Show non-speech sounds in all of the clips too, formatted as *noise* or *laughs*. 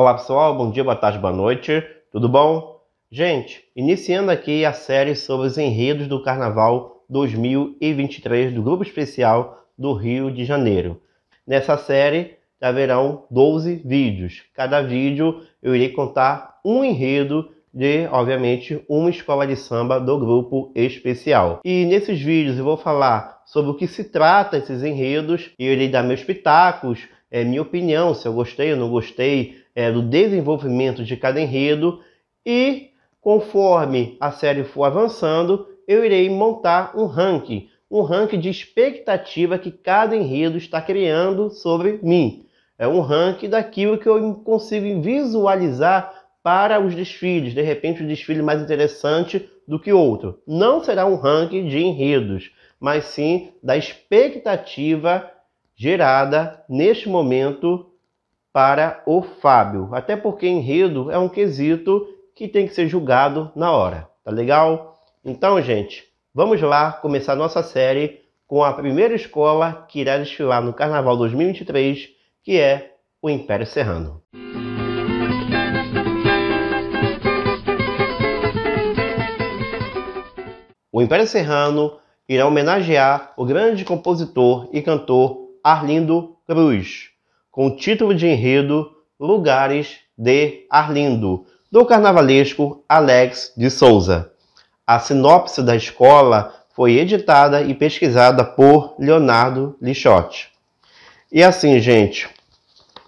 Olá pessoal, bom dia, boa tarde, boa noite, tudo bom? Gente, iniciando aqui a série sobre os enredos do Carnaval 2023 do Grupo Especial do Rio de Janeiro. Nessa série haverão 12 vídeos. Cada vídeo eu irei contar um enredo de, obviamente, uma escola de samba do grupo especial. E nesses vídeos eu vou falar sobre o que se trata esses enredos, eu irei dar meus pitacos, é, minha opinião, se eu gostei ou não gostei, é, do desenvolvimento de cada enredo e conforme a série for avançando, eu irei montar um ranking, um ranking de expectativa que cada enredo está criando sobre mim. É um ranking daquilo que eu consigo visualizar para os desfiles, de repente um desfile mais interessante do que outro. Não será um ranking de enredos, mas sim da expectativa gerada neste momento para o Fábio. Até porque enredo é um quesito que tem que ser julgado na hora, tá legal? Então, gente, vamos lá começar nossa série com a primeira escola que irá desfilar no Carnaval 2023, que é o Império Serrano. O Império Serrano irá homenagear o grande compositor e cantor Arlindo Cruz, com o título de enredo Lugares de Arlindo, do carnavalesco Alex de Souza. A sinopse da escola foi editada e pesquisada por Leonardo Lixotti. E assim, gente,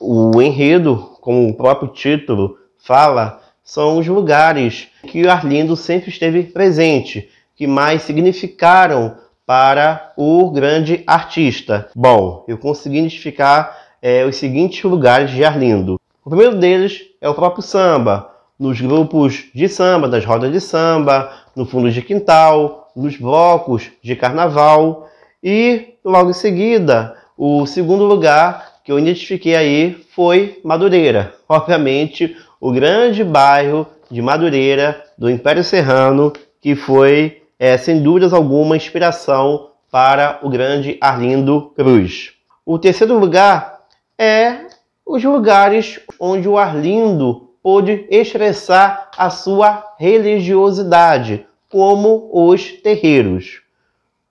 o enredo, como o próprio título fala, são os lugares que Arlindo sempre esteve presente, que mais significaram para o grande artista. Bom, eu consegui identificar é, os seguintes lugares de Arlindo. O primeiro deles é o próprio samba, nos grupos de samba, nas rodas de samba, no fundo de quintal, nos blocos de carnaval e logo em seguida o segundo lugar que eu identifiquei aí foi Madureira, *laughs* obviamente o grande bairro de Madureira do Império Serrano que foi é, sem dúvidas alguma inspiração para o grande Arlindo Cruz. O terceiro lugar é os lugares onde o Arlindo pôde expressar a sua religiosidade, como os terreiros.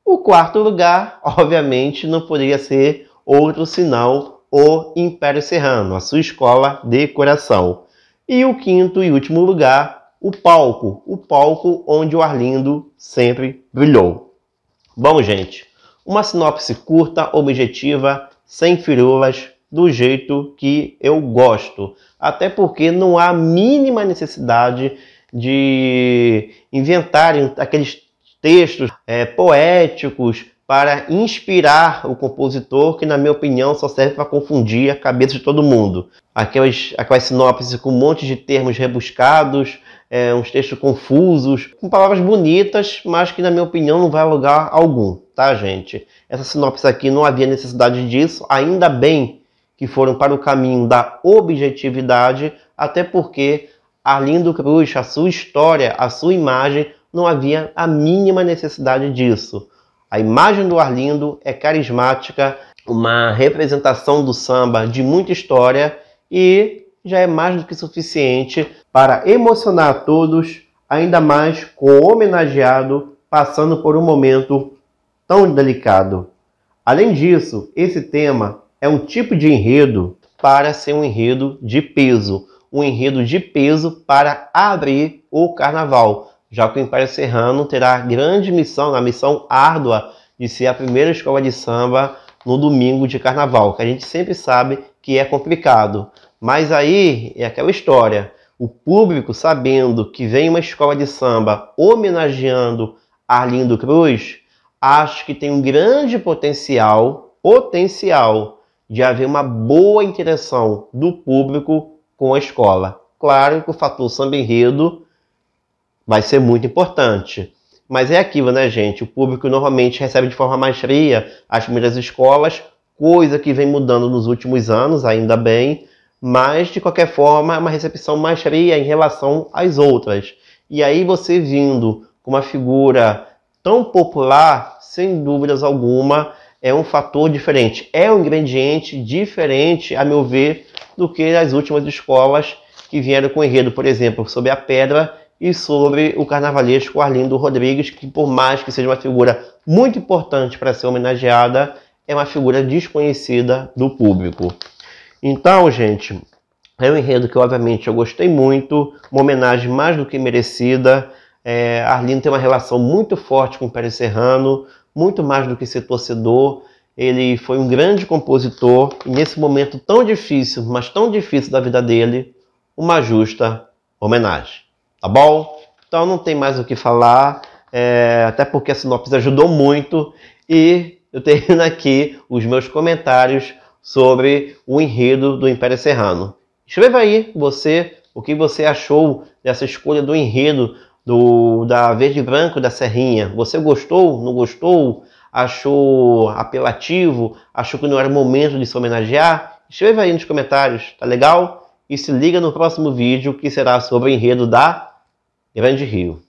O quarto lugar, obviamente, não poderia ser outro senão o Império Serrano, a sua escola de coração. E o quinto e último lugar, o palco, o palco onde o Arlindo sempre brilhou. Bom, gente, uma sinopse curta, objetiva, sem firulas, do jeito que eu gosto. Até porque não há mínima necessidade de inventarem aqueles textos é, poéticos para inspirar o compositor, que na minha opinião só serve para confundir a cabeça de todo mundo. Aquelas, aquelas sinopses com um monte de termos rebuscados, é, uns textos confusos, com palavras bonitas, mas que na minha opinião não vai a lugar algum, tá gente? Essa sinopse aqui não havia necessidade disso, ainda bem que foram para o caminho da objetividade, até porque Arlindo Cruz, a sua história, a sua imagem, não havia a mínima necessidade disso. A imagem do Arlindo é carismática, uma representação do samba de muita história e já é mais do que suficiente para emocionar todos, ainda mais com o homenageado passando por um momento tão delicado. Além disso, esse tema é um tipo de enredo para ser um enredo de peso, um enredo de peso para abrir o carnaval, já que o Império Serrano terá grande missão, a missão árdua de ser a primeira escola de samba no domingo de carnaval, que a gente sempre sabe que é complicado. Mas aí é aquela história, o público sabendo que vem uma escola de samba homenageando Arlindo Cruz, acho que tem um grande potencial, potencial de haver uma boa interação do público com a escola. Claro que o fator samba enredo vai ser muito importante. Mas é aquilo, né, gente? O público normalmente recebe de forma mais fria as primeiras escolas, coisa que vem mudando nos últimos anos, ainda bem, mas de qualquer forma é uma recepção mais fria em relação às outras. E aí você vindo com uma figura tão popular, sem dúvidas alguma, é um fator diferente, é um ingrediente diferente, a meu ver, do que as últimas escolas que vieram com enredo, por exemplo, sobre a pedra e sobre o carnavalesco Arlindo Rodrigues, que por mais que seja uma figura muito importante para ser homenageada, é uma figura desconhecida do público. Então, gente, é um enredo que obviamente eu gostei muito, uma homenagem mais do que merecida. É, Arlindo tem uma relação muito forte com o Pérez Serrano, muito mais do que ser torcedor. Ele foi um grande compositor e nesse momento tão difícil, mas tão difícil da vida dele, uma justa homenagem. Tá bom? Então não tem mais o que falar, é, até porque a sinopse ajudou muito e eu termino aqui os meus comentários sobre o enredo do Império Serrano. Escreva aí você o que você achou dessa escolha do enredo do da verde e branco da Serrinha. Você gostou? Não gostou? Achou apelativo? Achou que não era o momento de se homenagear? Escreva aí nos comentários, tá legal? E se liga no próximo vídeo que será sobre o enredo da Grande Rio.